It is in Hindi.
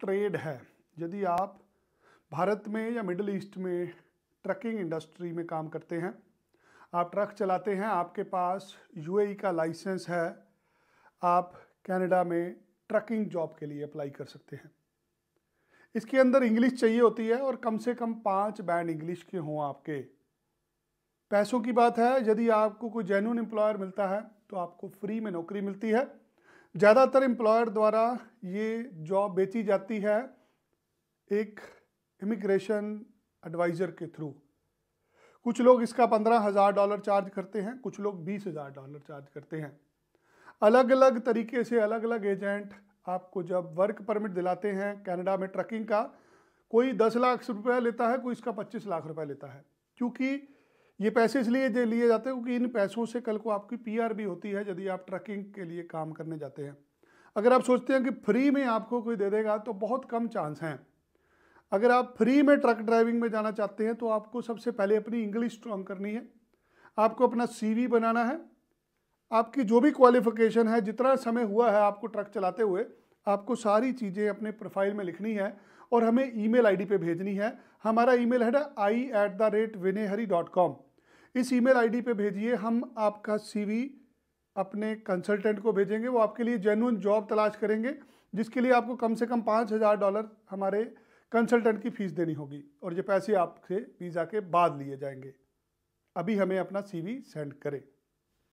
ट्रेड है यदि आप भारत में या मिडल ईस्ट में ट्रकिंग इंडस्ट्री में काम करते हैं आप ट्रक चलाते हैं आपके पास यूएई का लाइसेंस है आप कनाडा में ट्रकिंग जॉब के लिए अप्लाई कर सकते हैं इसके अंदर इंग्लिश चाहिए होती है और कम से कम पाँच बैंड इंग्लिश के हों आपके पैसों की बात है यदि आपको कोई जेन्यून एम्प्लॉयर मिलता है तो आपको फ्री में नौकरी मिलती है ज़्यादातर एम्प्लॉयर द्वारा ये जॉब बेची जाती है एक इमिग्रेशन एडवाइज़र के थ्रू कुछ लोग इसका पंद्रह हज़ार डॉलर चार्ज करते हैं कुछ लोग बीस हज़ार डॉलर चार्ज करते हैं अलग अलग तरीके से अलग अलग एजेंट आपको जब वर्क परमिट दिलाते हैं कनाडा में ट्रकिंग का कोई दस लाख रुपया लेता है कोई इसका पच्चीस लाख रुपया लेता है क्योंकि ये पैसे इसलिए दे लिए जाते हैं क्योंकि इन पैसों से कल को आपकी आर भी होती है यदि आप ट्रकिंग के लिए काम करने जाते हैं अगर आप सोचते हैं कि फ्री में आपको कोई दे देगा तो बहुत कम चांस हैं अगर आप फ्री में ट्रक ड्राइविंग में जाना चाहते हैं तो आपको सबसे पहले अपनी इंग्लिश स्ट्रॉन्ग करनी है आपको अपना सी बनाना है आपकी जो भी क्वालिफिकेशन है जितना समय हुआ है आपको ट्रक चलाते हुए आपको सारी चीज़ें अपने प्रोफाइल में लिखनी है और हमें ईमेल आईडी पे भेजनी है हमारा ईमेल है आई एट द रेट विनेहरी डॉट कॉम इस ईमेल आईडी पे भेजिए हम आपका सीवी अपने कंसल्टेंट को भेजेंगे वो आपके लिए जेनुअन जॉब तलाश करेंगे जिसके लिए आपको कम से कम पाँच हज़ार डॉलर हमारे कंसल्टेंट की फ़ीस देनी होगी और ये पैसे आपसे वीज़ा के बाद लिए जाएंगे अभी हमें अपना सीवी सेंड करें